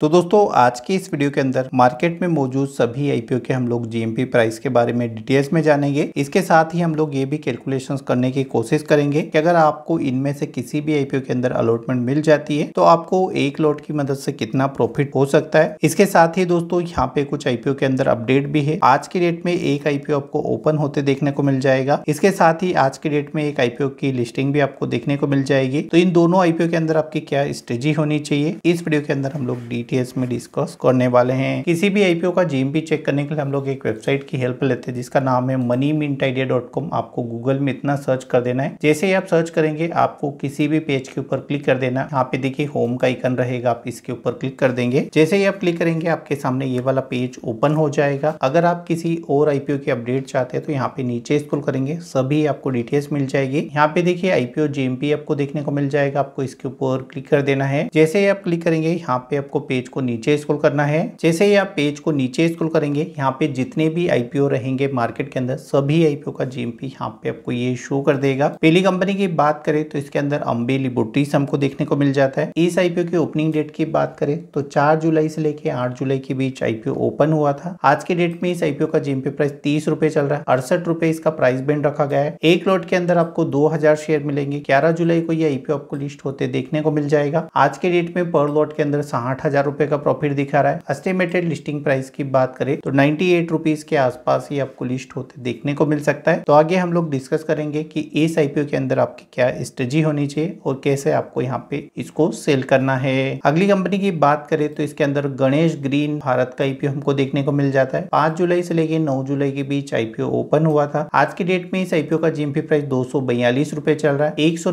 तो दोस्तों आज की इस वीडियो के अंदर मार्केट में मौजूद सभी आईपीओ के हम लोग जीएमपी प्राइस के बारे में डिटेल्स में जानेंगे इसके साथ ही हम लोग ये भी कैलकुलेशंस करने की कोशिश करेंगे कि अगर आपको इनमें से किसी भी आईपीओ के अंदर अलॉटमेंट मिल जाती है तो आपको एक लॉट की मदद से कितना प्रॉफिट हो सकता है इसके साथ ही दोस्तों यहाँ पे कुछ आईपीओ के अंदर अपडेट भी है आज के डेट में एक आईपीओ आपको ओपन होते देखने को मिल जाएगा इसके साथ ही आज के डेट में एक आईपीओ की लिस्टिंग भी आपको देखने को मिल जाएगी तो इन दोनों आईपीओ के अंदर आपकी क्या स्ट्रेजी होनी चाहिए इस वीडियो के अंदर हम लोग डिटेल्स में डिस्कस करने वाले हैं किसी भी आईपीओ का जीएमपी चेक करने के लिए हम लोग एक वेबसाइट की हेल्प लेते हैं जिसका नाम है money mint idea dot com आपको गूगल में इतना सर्च कर देना है जैसे ही आप सर्च करेंगे आपको किसी भी पेज के ऊपर क्लिक कर देना यहाँ पे देखिए होम का आइकन रहेगा आप इसके ऊपर क्लिक कर देंगे जैसे ही आप क्लिक करेंगे आपके सामने ये वाला पेज ओपन हो जाएगा अगर आप किसी और आईपीओ की अपडेट चाहते हैं तो यहाँ पे नीचे स्क्रॉल करेंगे सभी आपको डिटेल्स मिल जाएगी यहाँ पे देखिए आईपीओ जीएमपी आपको देखने को मिल जाएगा आपको इसके ऊपर क्लिक कर देना है जैसे ही आप क्लिक करेंगे यहाँ पे आपको पेज पेज को नीचे स्कूल करना है जैसे ही आप पेज को नीचे स्कूल करेंगे यहाँ पे जितने भी आईपीओ रहेंगे मार्केट के अंदर सभी आईपीओ का जीएमपी यहाँ पे आपको ये शो कर देगा पहली कंपनी की बात करें तो इसके अंदर अम्बे लिबोट्रीज हमको देखने को मिल जाता है इस आईपीओ की ओपनिंग डेट की बात करें तो चार जुलाई से लेकर आठ जुलाई के बीच आईपीओ ओपन हुआ था आज के डेट में इस आईपीओ का जीएमपी प्राइस तीस चल रहा है अड़सठ इसका प्राइस बैंड रखा गया है एक लॉट के अंदर आपको दो हजार शेयर मिलेंगे ग्यारह जुलाई को ये आईपीओ आपको लिस्ट होते देखने को मिल जाएगा आज के डेट में पर लॉट के अंदर साठ हजार रुपए का प्रॉफिट दिखा रहा है एस्टिमेटेड लिस्टिंग प्राइस की बात करें तो नाइनटी एट रुपीज के आसपास ही आपको लिस्ट होते देखने को मिल सकता है तो आगे हम लोग डिस्कस करेंगे कि इस आईपीओ के अंदर आपकी क्या स्ट्रेजी होनी चाहिए और कैसे आपको यहाँ पे इसको सेल करना है अगली कंपनी की बात करें तो इसके अंदर गणेश ग्रीन भारत का आईपीओ हमको देखने को मिल जाता है पांच जुलाई से लेकर नौ जुलाई के बीच आईपीओ ओपन हुआ था आज की डेट में इस आईपीओ का जीएमपी प्राइस दो सौ चल रहा है एक सौ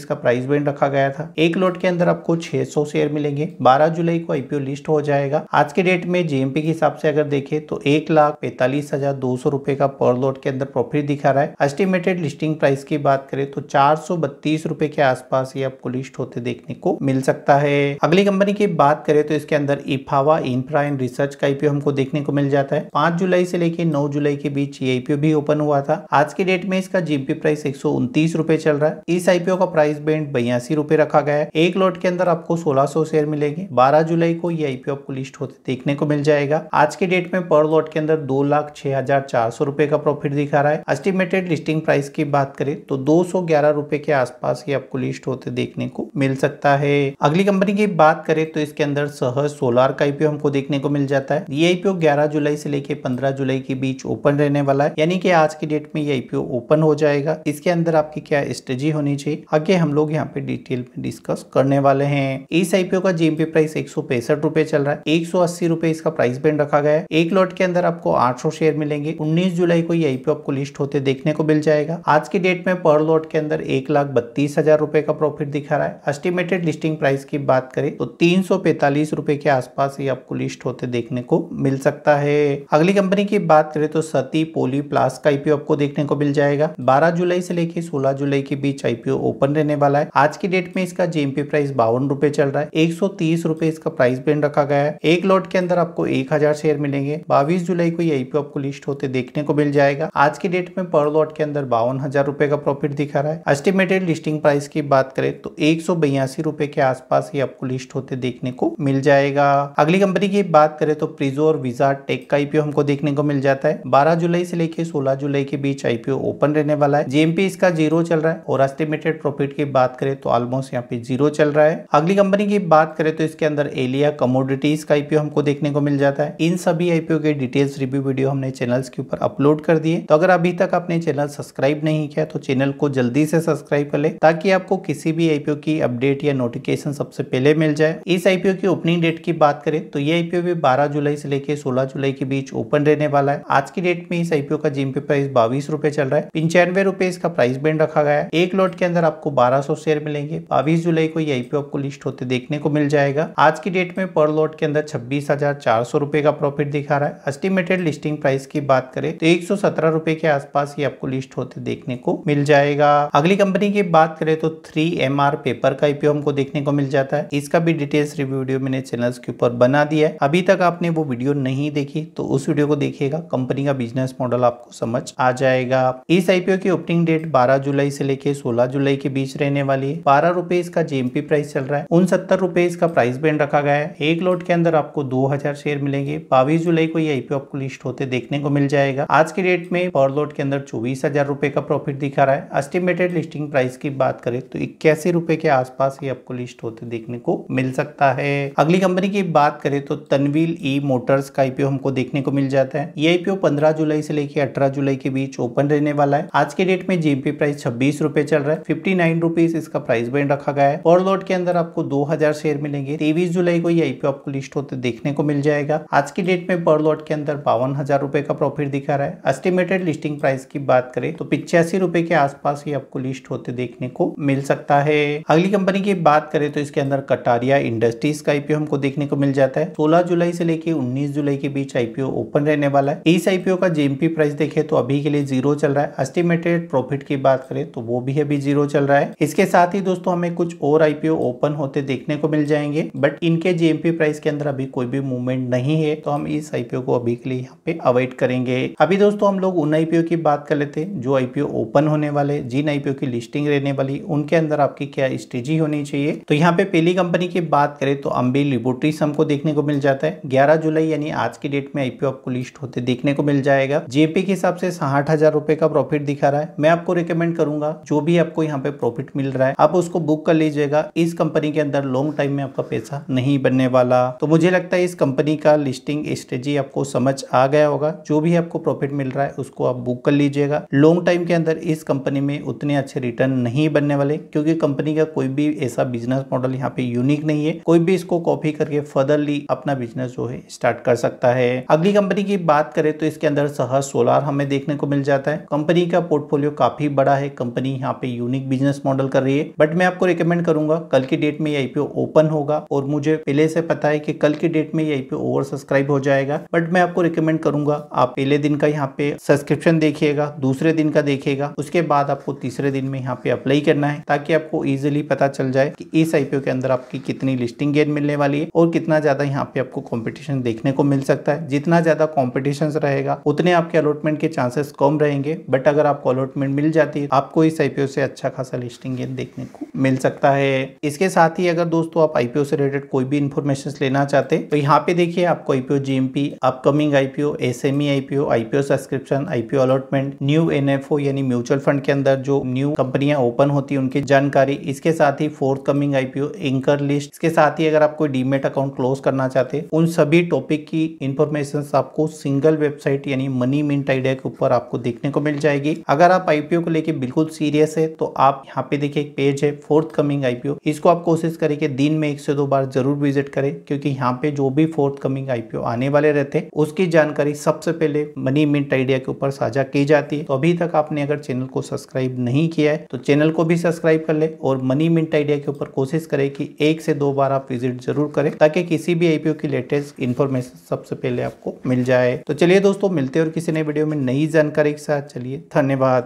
इसका प्राइस बैंड रखा गया था एक लोट के अंदर आपको 600 शेयर मिलेंगे 12 जुलाई को आईपीओ लिस्ट हो जाएगा आज के डेट में जेएमपी के हिसाब से अगर देखें तो एक लाख पैंतालीस हजार दो सौ रुपए का पर लॉट के अंदर प्रॉफिट दिखा रहा है एस्टिमेटेड लिस्टिंग प्राइस की बात करें तो चार सौ बत्तीस रुपए के आसपास ये आपको लिस्ट होते देखने को मिल सकता है अगली कंपनी की बात करें तो इसके अंदर इफावा इंफ्रा एंड रिसर्च का आईपीओ हमको देखने को मिल जाता है पांच जुलाई से लेकर नौ जुलाई के बीच ये आईपीओ भी ओपन हुआ था आज के डेट में इसका जीएमपी प्राइस एक रुपए चल रहा है इस आईपीओ का प्राइस बैंड बयासी रुपए रखा गया है एक लॉट के अंदर आपको सोलह शेयर मिलेंगे बारह जुलाई को ये आईपीओ आपको लिस्ट होते देखने को मिल जाएगा आज के डेट में पर लॉट के अंदर दो लाख छह हजार चार सौ रुपए का प्रॉफिट दिखा रहा है एस्टिमेटेड लिस्टिंग प्राइस की बात करें तो दो सौ ग्यारह रुपए के आसपास ये आपको लिस्ट होते देखने को मिल सकता है अगली कंपनी की बात करें तो इसके अंदर सहज सोलार का आईपीओ हमको देखने को मिल जाता है ये आईपीओ ग्यारह जुलाई से लेकर पंद्रह जुलाई के बीच ओपन रहने वाला है यानी कि आज की डेट में ये आईपीओ ओपन हो जाएगा इसके अंदर आपकी क्या स्ट्रेजी होनी चाहिए आगे हम लोग यहाँ पे डिटेल में डिस्कस करने वाले हैं इस आईपीओ का जीएमपी प्राइस एक सौ चल रहा है एक सौ इसका प्राइस बैंड रखा गया है एक लॉट के अंदर आपको आठ शेयर मिलेंगे उन्नीस जुलाई को ये आईपीओ आपको लिस्ट होते देखने को मिल जाएगा आज की डेट में पर लॉट के अंदर एक लाख बत्तीस हजार रुपए का प्रॉफिट दिखा रहा है एस्टिमेटेड लिस्टिंग प्राइस की बात करें तो तीन सौ पैंतालीस रुपए के आसपास ये आपको लिस्ट होते देखने को मिल सकता है अगली कंपनी की बात करें तो सती पोली प्लास का आईपीओ आपको देखने को मिल जाएगा बारह जुलाई से लेकर सोलह जुलाई के बीच आईपीओ ओपन रहने वाला है आज की डेट में इसका जेएमपी प्राइस बावन रुपए चल रहा है एक सौ तीस इसका प्राइस बैंड रखा गया है एक लॉट के अंदर आपको एक हजार शेयर मिलेंगे बाईस जुलाई को ये आईपीओ आपको लिस्ट होते देखने को मिल जाएगा आज की डेट में पर लॉट के अंदर बावन हजार रुपए का प्रॉफिट दिखा रहा है एस्टिमेटेड लिस्टिंग प्राइस की बात करें तो एक सौ बयासी रुपए के आसपास ये आपको लिस्ट होते देखने को मिल जाएगा अगली कंपनी की बात करें तो प्रिजो और विजा टेक का आईपीओ हमको देखने को मिल जाता है बारह जुलाई से लेकर सोलह जुलाई के बीच आईपीओ ओपन रहने वाला है जीएमपी इसका जीरो चल रहा है और एस्टिमेटेड प्रॉफिट की बात करें तो ऑलमोस्ट यहाँ पे जीरो चल रहा है अगली कंपनी की बात करें तो इसके अंदर एलिया कमोडिटीज का आईपीओ हमको देखने को मिल जाता है इन सभी आईपीओ के डिटेल्स रिव्यू वीडियो हमने चैनल्स के ऊपर अपलोड कर दिए तो अगर अभी तक आपने चैनल सब्सक्राइब नहीं किया तो चैनल को जल्दी से सब्सक्राइब कर ले ताकि आपको किसी भी आईपीओ की अपडेट या नोटिफिकेशन सबसे पहले मिल जाए इस आईपीओ की ओपनिंग डेट की बात करें तो ये आईपीओ भी बारह जुलाई से लेकर सोलह जुलाई के बीच ओपन रहने वाला है आज की डेट में इस आईपीओ का जीएमपी प्राइस बाईस चल रहा है पंचानवे रूपए इसका प्राइस बैंड रखा गया है एक लॉट के अंदर आपको बारह शेयर मिलेंगे बाईस जुलाई को ये आईपीओ आपको लिस्ट होते देखने को मिल जाएगा आज की डेट में पर लॉट के अंदर छब्बीस हजार चार सौ रुपए का प्रॉफिट दिखा रहा है एस्टिमेटेड लिस्टिंग प्राइस की बात करें तो एक सौ सत्रह रुपए के आसपास ही आपको लिस्ट होते देखने को मिल जाएगा अगली कंपनी की बात करें तो थ्री एम आर पेपर का आईपीओ हमको देखने को मिल जाता है इसका भी डिटेल्स रिव्यू वीडियो मैंने चैनल के ऊपर बना दिया है अभी तक आपने वो वीडियो नहीं देखी तो उस वीडियो को देखिएगा कंपनी का बिजनेस मॉडल आपको समझ आ जाएगा इस आईपीओ की ओपनिंग डेट बारह जुलाई से लेकर सोलह जुलाई के बीच रहने वाली है बारह रुपए इसका जेएमपी प्राइस चल रहा है उन सत्तर रुपए इसका प्राइस बैंड रखा रखा गया है एक लोट के अंदर आपको 2000 शेयर मिलेंगे बाईस जुलाई को ये आईपीओ आपको लिस्ट होते देखने को मिल जाएगा आज के डेट में पर लोट के अंदर चौबीस हजार रुपए का प्रॉफिट दिखा रहा है एस्टिमेटेड लिस्टिंग प्राइस की बात करें तो इक्यासी रुपए के आसपास ये आपको लिस्ट होते देखने को मिल सकता है अगली कंपनी की बात करें तो तनवील ई मोटर्स का आईपीओ हमको देखने को मिल जाता है ये आईपीओ पंद्रह जुलाई से लेकर अठारह जुलाई के बीच ओपन रहने वाला है आज के डेट में जीएमपी प्राइस छब्बीस रुपए चल रहा है फिफ्टी नाइन रुपीज इसका प्राइस बैंड रखा गया है और लोट के अंदर आपको दो हजार शेयर मिलेंगे तेईस जुलाई को ये आईपीओ आपको लिस्ट होते देखने को मिल जाएगा आज की डेट में पर लॉट के अंदर बावन हजार रूपए का प्रॉफिट दिखा रहा है एस्टिमेटेड लिस्टिंग प्राइस की बात करें तो पिछासी रूपए के आसपास ही आपको लिस्ट होते देखने को मिल सकता है अगली कंपनी की बात करें तो इसके अंदर कटारिया इंडस्ट्रीज का आईपीओ हमको देखने को मिल जाता है सोलह जुलाई से लेकर उन्नीस जुलाई के बीच आईपीओ ओपन रहने वाला है इस आईपीओ का जेएमपी प्राइस देखे तो अभी के लिए जीरो चल रहा है एस्टिमेटेड प्रॉफिट की बात करें तो वो भी अभी जीरो चल रहा है इसके साथ ही दोस्तों हमें कुछ और आईपीओ ओपन होते देखने को मिल जाएंगे बट इन इनके जीएमपी प्राइस के अंदर अभी कोई भी मूवमेंट नहीं है तो हम इस आईपीओ को अभी के लिए यहाँ पे अवॉइड करेंगे अभी दोस्तों हम लोग उन आईपीओ की बात कर लेते हैं जो आईपीओ ओपन होने वाले जिन आईपीओ की लिस्टिंग रहने वाली उनके अंदर आपकी क्या स्ट्रेजी होनी चाहिए तो यहाँ पे पहली कंपनी की बात करें तो अम्बी लिबोरेटरीज हमको देखने को मिल जाता है ग्यारह जुलाई यानी आज की डेट में आईपीओ आपको लिस्ट होते देखने को मिल जाएगा जेपी के हिसाब से साठ हजार रुपए का प्रॉफिट दिखा रहा है मैं आपको रिकमेंड करूंगा जो भी आपको यहाँ पे प्रॉफिट मिल रहा है आप उसको बुक कर लीजिएगा इस कंपनी के अंदर लॉन्ग टाइम में आपका पैसा नहीं नहीं बनने वाला तो मुझे लगता है इस कंपनी का लिस्टिंग स्ट्रेटी आपको समझ आ गया होगा जो भी आपको प्रॉफिट मिल रहा है उसको आप बुक कर लीजिएगा लॉन्ग टाइम के अंदर इस कंपनी में उतने अच्छे रिटर्न नहीं बनने वाले क्योंकि कंपनी का कोई भी ऐसा बिजनेस मॉडल यहाँ पे यूनिक नहीं है कोई भी इसको कॉपी करके फर्दरली अपना बिजनेस जो है स्टार्ट कर सकता है अगली कंपनी की बात करें तो इसके अंदर सहज सोलार हमें देखने को मिल जाता है कंपनी का पोर्टफोलियो काफी बड़ा है कंपनी यहाँ पे यूनिक बिजनेस मॉडल कर रही है बट मैं आपको रिकमेंड करूंगा कल की डेट में ये आईपीओ ओपन होगा और मुझे मुझे पहले से पता है कि कल की डेट में ये आईपीओ ओवर सब्सक्राइब हो जाएगा बट मैं आपको रिकमेंड करूंगा आप पहले दिन का यहाँ पे सब्सक्रिप्शन देखिएगा दूसरे दिन का देखिएगा उसके बाद आपको तीसरे दिन में यहाँ पे अप्लाई करना है ताकि आपको इजिली पता चल जाए कि इस आईपीओ के अंदर आपकी कितनी लिस्टिंग गेन मिलने वाली है और कितना ज्यादा यहाँ पे आपको कॉम्पिटिशन देखने को मिल सकता है जितना ज्यादा कॉम्पिटिशन रहेगा उतने आपके अलॉटमेंट के चांसेस कम रहेंगे बट अगर आपको अलॉटमेंट मिल जाती है आपको इस आईपीओ से अच्छा खासा लिस्टिंग गेन देखने को मिल सकता है इसके साथ ही अगर दोस्तों आप आईपीओ से रिलेटेड कोई भी इन्फॉर्मेशन लेना चाहते हैं तो यहाँ पे देखिए आपको IPO GMP upcoming IPO SME IPO IPO subscription IPO allotment new NFO यानी म्यूचुअल फंड के अंदर जो न्यू कंपनियां ओपन होती है उनकी जानकारी इसके साथ ही forthcoming IPO anchor list इसके साथ ही अगर आप कोई डीमेट अकाउंट क्लोज करना चाहते हैं उन सभी टॉपिक की इन्फॉर्मेशन आपको सिंगल वेबसाइट यानी मनी मिंट आइडिया के ऊपर आपको देखने को मिल जाएगी अगर आप आईपीओ को लेकर बिल्कुल सीरियस है तो आप यहाँ पे देखिए एक पेज है फोर्थ कमिंग आईपीओ इसको आप कोशिश करें कि दिन में एक से दो बार जरूर ज़रूर विजिट करें क्योंकि यहाँ पे जो भी फोर्थ कमिंग आईपीओ आने वाले रहते हैं उसकी जानकारी सबसे पहले मनी मिंट आइडिया के ऊपर साझा की जाती है तो अभी तक आपने अगर चैनल को सब्सक्राइब नहीं किया है तो चैनल को भी सब्सक्राइब कर ले और मनी मिंट आइडिया के ऊपर कोशिश करें कि एक से दो बार आप विजिट जरूर करें ताकि किसी भी आईपीओ की लेटेस्ट इन्फॉर्मेशन सबसे पहले आपको मिल जाए तो चलिए दोस्तों मिलते और किसी नए वीडियो में नई जानकारी के साथ चलिए धन्यवाद